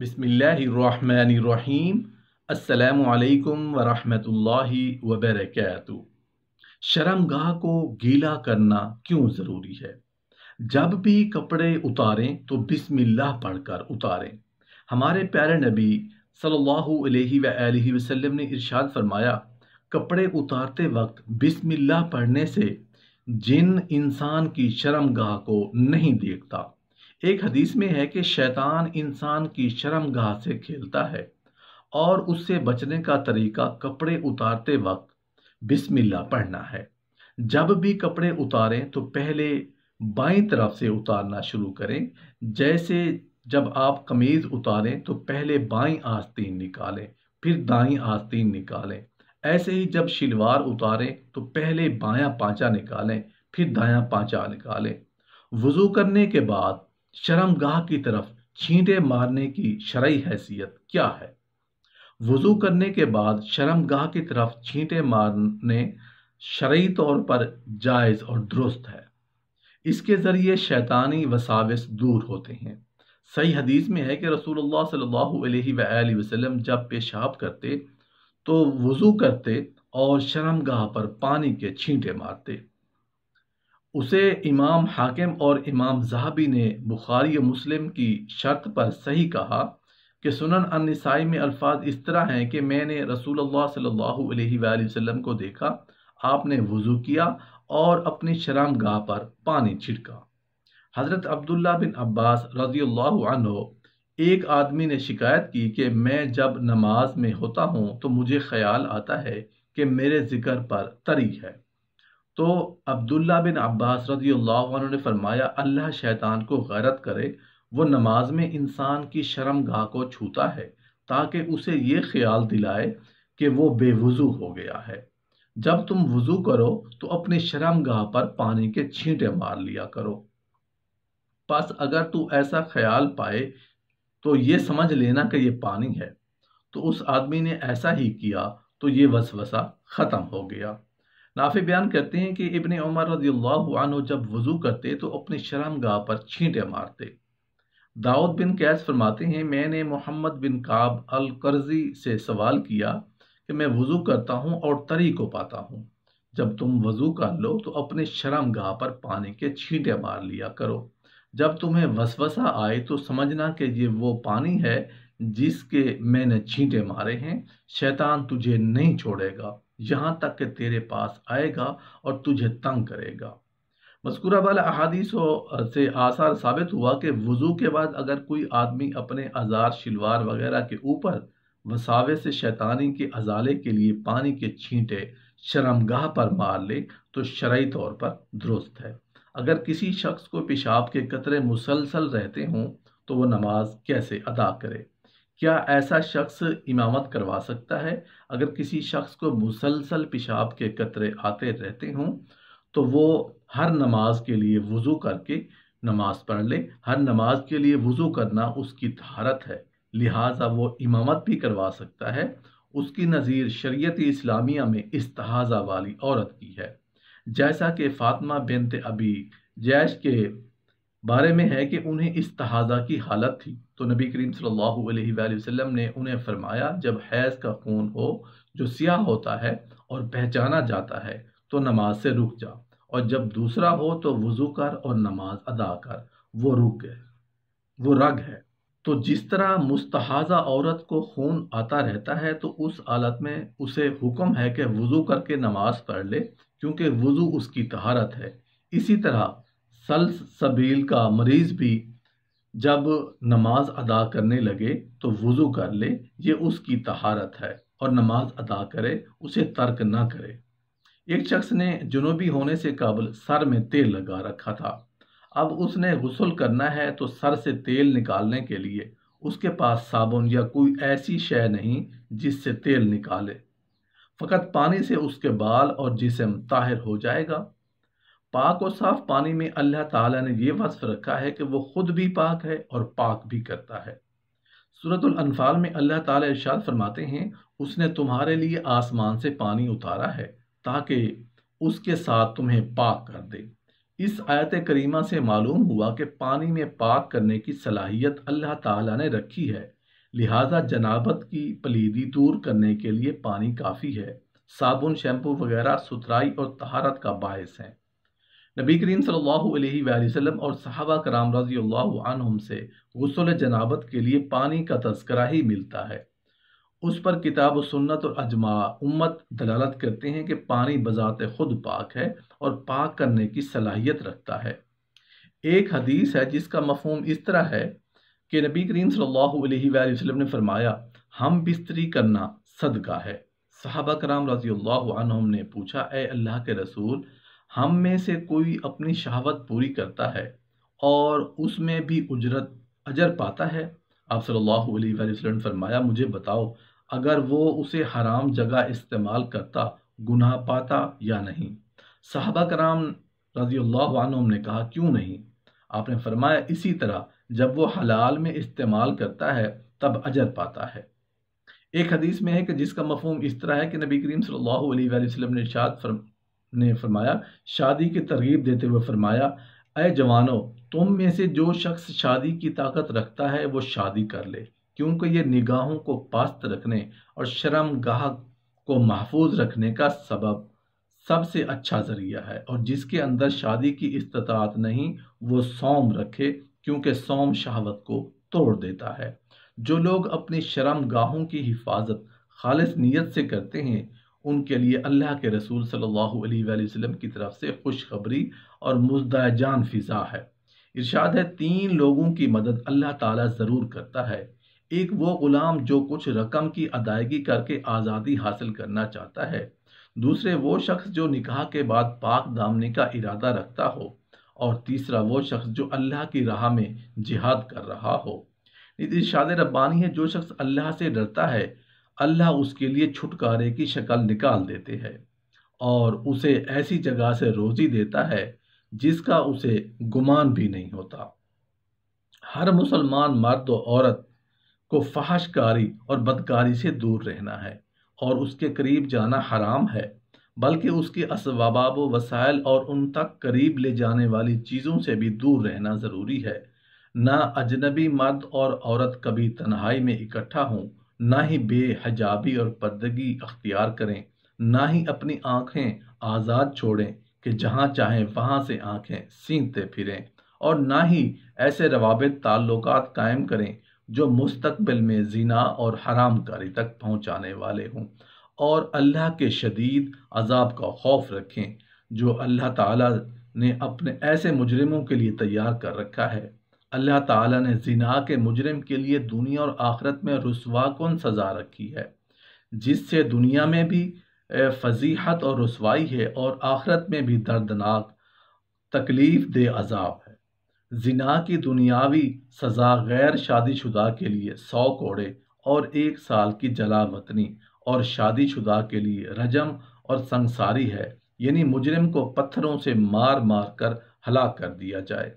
बिसमीम असलकम वरहमल वबरक शर्मगाह को गीला करना क्यों ज़रूरी है जब भी कपड़े उतारें तो बिस्मिल्लाह पढ़कर उतारें हमारे प्यारे नबी सल्लल्लाहु अलैहि सल्ला वसल्लम ने इरशाद फरमाया कपड़े उतारते वक्त बिस्मिल्लाह पढ़ने से जिन इंसान की शर्मगाह को नहीं देखता एक हदीस में है कि शैतान इंसान की शर्म गाह से खेलता है और उससे बचने का तरीका कपड़े उतारते वक्त बिस्मिल्ला पढ़ना है जब भी कपड़े उतारें तो पहले बाई तरफ से उतारना शुरू करें जैसे जब आप कमीज़ उतारें तो पहले बाई आस्तीन निकालें फिर दाई आस्तीन निकालें ऐसे ही जब शिलवार उतारें तो पहले बायां पाचा निकालें फिर दायां पाँचा निकालें वज़ू करने के बाद शर्मगाह की तरफ छींटे मारने की शरई हैसियत क्या है वजू करने के बाद शर्मगाह की तरफ छींटे मारने शरई तौर पर जायज़ और दुरुस्त है इसके ज़रिए शैतानी वसाविस दूर होते हैं सही हदीस में है कि रसूलुल्लाह सल्लल्लाहु अलैहि वसल्लम जब पेशाब करते तो वज़ू करते और शर्मगाह पर पानी के छींटे मारते उसे इमाम हाकिम और इमाम जहाबी ने बुखारी मुस्लिम की शर्त पर सही कहा कि सुनन अनसाई में अल्फाज इस तरह हैं कि मैंने रसूल सल्लल्लाहु वसल्लम को देखा आपने वज़ू किया और अपनी शराम गाह पर पानी छिड़का हज़रत अब्दुल्ला बिन अब्बास रजी अल्लाह एक आदमी ने शिकायत की कि मैं जब नमाज में होता हूँ तो मुझे ख्याल आता है कि मेरे ज़िक्र पर तरी है तो अब्दुल्ला बिन अब्बास रजी अल्लाह ने फरमाया अल्लाह शैतान को गैरत करे वो नमाज में इंसान की शर्म गाह को छूता है ताकि उसे ये ख्याल दिलाए कि वो बेवज़ू हो गया है जब तुम वज़ू करो तो अपने शर्म गाह पर पानी के छींटे मार लिया करो बस अगर तू ऐसा ख्याल पाए तो ये समझ लेना कि ये पानी है तो उस आदमी ने ऐसा ही किया तो ये वसवसा ख़त्म हो गया नाफी बयान करते हैं कि इबन उमर रजील्ला जब वज़ू करते तो अपनी शर्म गाह पर छींटे मारते दाऊद बिन कैस फरमाते हैं मैंने मोहम्मद बिन काब अल करजी से सवाल किया कि मैं वज़ू करता हूँ और तरी को पाता हूँ जब तुम वज़ू कर लो तो अपने शर्म गाह पर पानी के छींटे मार लिया करो जब तुम्हें वसवसा आए तो समझना कि ये वो पानी है जिसके मैंने छींटे मारे हैं शैतान तुझे नहीं छोड़ेगा यहां तक कि तेरे पास आएगा और तुझे तंग करेगा मस्कुरा वाले अहादीसों से आसार साबित हुआ कि वज़ू के बाद अगर कोई आदमी अपने आज़ार शिलवार वगैरह के ऊपर वसावे से शैतानी के अजाले के लिए पानी के छींटे शर्मगाह पर मार ले तो शरा तौर पर दुरुस्त है अगर किसी शख्स को पेशाब के कतरे मुसलसल रहते हों तो वह नमाज कैसे अदा करे क्या ऐसा शख्स इमामत करवा सकता है अगर किसी शख्स को मुसलसल पेशाब के कतरे आते रहते हों तो वो हर नमाज के लिए वज़ू करके नमाज पढ़ ले हर नमाज के लिए वज़ू करना उसकी धारत है लिहाजा वो इमामत भी करवा सकता है उसकी नज़ीर शरीयत इस्लामिया में इस्तहाज़ा वाली औरत की है जैसा कि फ़ातिमा बिनत अबी जैश के बारे में है कि उन्हें इस तहाजा की हालत थी तो नबी करीम सल्लल्लाहु अलैहि वसल्लम ने उन्हें फरमाया जब हैज़ का खून हो जो सियाह होता है और पहचाना जाता है तो नमाज से रुक जा और जब दूसरा हो तो वज़ू कर और नमाज अदा कर वो रुक गए वो रग है तो जिस तरह मुस्तहाजा औरत को खून आता रहता है तो उस हालत में उसे हुक्म है कि वज़ू करके नमाज पढ़ ले क्योंकि वज़ू उसकी तहारत है इसी तरह सलसबील का मरीज़ भी जब नमाज अदा करने लगे तो वज़ू कर ले ये उसकी तहारत है और नमाज अदा करे उसे तर्क ना करे एक शख्स ने जुनूबी होने से कबल सर में तेल लगा रखा था अब उसने गसल करना है तो सर से तेल निकालने के लिए उसके पास साबुन या कोई ऐसी शय नहीं जिससे तेल निकाले फ़कत पानी से उसके बाल और जिसम ताहिर हो जाएगा पाक और साफ पानी में अल्लाह ताला ने यह वस्फ रखा है कि वो खुद भी पाक है और पाक भी करता है सूरत अनफाल में अल्लाह ताला इरशाद फरमाते हैं उसने तुम्हारे लिए आसमान से पानी उतारा है ताकि उसके साथ तुम्हें पाक कर दे इस आयत करीमा से मालूम हुआ कि पानी में पाक करने की सलाहियत अल्लाह ताला ने रखी है लिहाजा जनाबत की पलीदी दूर करने के लिए पानी काफ़ी है साबुन शैम्पू वगैरह सुथराई और तहारत का बायस हैं नबी करीम सल्लल्लाहु और सहाबा कराम रजी अल्लाम से गसल जनाबत के लिए पानी का तस्करा ही मिलता है उस पर किताब सुन्नत और अजमा उम्मत दलालत करते हैं कि पानी बजात खुद पाक है और पाक करने की सलाहियत रखता है एक हदीस है जिसका मफहम इस तरह है कि नबी करीम सल्लल्लाहु ने फरमाया हम बिस्तरी करना सदका है साहबा कराम रजी अल्लाम ने पूछा ए अल्लाह के रसूल हम में से कोई अपनी शहावत पूरी करता है और उसमें भी उजरत अजर पाता है आप सल्लल्लाहु अलैहि वसल्लम फरमाया मुझे बताओ अगर वो उसे हराम जगह इस्तेमाल करता गुनाह पाता या नहीं साहबा कराम रजी अल्लाम ने कहा क्यों नहीं आपने फरमाया इसी तरह जब वो हलाल में इस्तेमाल करता है तब अजर पाता है एक हदीस में है कि जिसका मफहम इस तरह है कि नबी करीम सल्लल्लाहु अलैहि वसल्लम ने इरशाद ने फरमाया शादी की तरगीब देते हुए फरमाया अय जवानों तुम में से जो शख्स शादी की ताकत रखता है वो शादी कर ले क्योंकि ये निगाहों को पास्त रखने और शर्म गाह को महफूज रखने का सबब सबसे अच्छा ज़रिया है और जिसके अंदर शादी की इस्तात नहीं वो सौम रखे क्योंकि सौम शहावत को तोड़ देता है जो लोग अपनी शर्म गाहों की हिफाजत खालिस नीयत से करते हैं उनके लिए अल्लाह के रसूल सल्लल्लाहु अलैहि वसल्लम की तरफ से खुशखबरी और मुजदा जान फ़िज़ा है इरशाद है तीन लोगों की मदद अल्लाह ताला ज़रूर करता है एक वो ग़ुलाम जो कुछ रकम की अदायगी करके आज़ादी हासिल करना चाहता है दूसरे वो शख्स जो निकाह के बाद पाक दामने का इरादा रखता हो और तीसरा वो शख्स जो अल्लाह की राह में जिहाद कर रहा हो इर्शाद रब्बानी है जो शख्स अल्लाह से डरता है अल्लाह उसके लिए छुटकारे की शक्ल निकाल देते हैं और उसे ऐसी जगह से रोजी देता है जिसका उसे गुमान भी नहीं होता हर मुसलमान मर्द और औरत को फहशकारी और बदकारी से दूर रहना है और उसके करीब जाना हराम है बल्कि उसके असबाब वसाइल और उन तक करीब ले जाने वाली चीज़ों से भी दूर रहना ज़रूरी है ना अजनबी मर्द और औरत कभी तन्हाई में इकट्ठा हों ना ही बेहजाबी और पर्दगी अख्तियार करें ना ही अपनी आँखें आज़ाद छोड़ें कि जहाँ चाहें वहाँ से आँखें सीनते फिरें और ना ही ऐसे रवाबित ताल्लुक कायम करें जो मुस्तबिल में जीना और हराम कारी तक पहुँचाने वाले हों और अल्लाह के शदीद अजाब का खौफ रखें जो अल्लाह ताला ने अपने ऐसे मुजरिमों के लिए तैयार कर रखा है अल्लाह ताला ने जिना के मुजरिम के लिए दुनिया और आखरत में रसवा कौन सज़ा रखी है जिससे दुनिया में भी फजीहत और रसवाई है और आखरत में भी दर्दनाक तकलीफ दे अजाब है जिना की दुनियावी सज़ा गैर शादीशुदा के लिए सौ कोड़े और एक साल की जला वतनी और शादीशुदा के लिए रजम और संसारी है यानी मुजरिम को पत्थरों से मार मार कर हलाक कर दिया जाए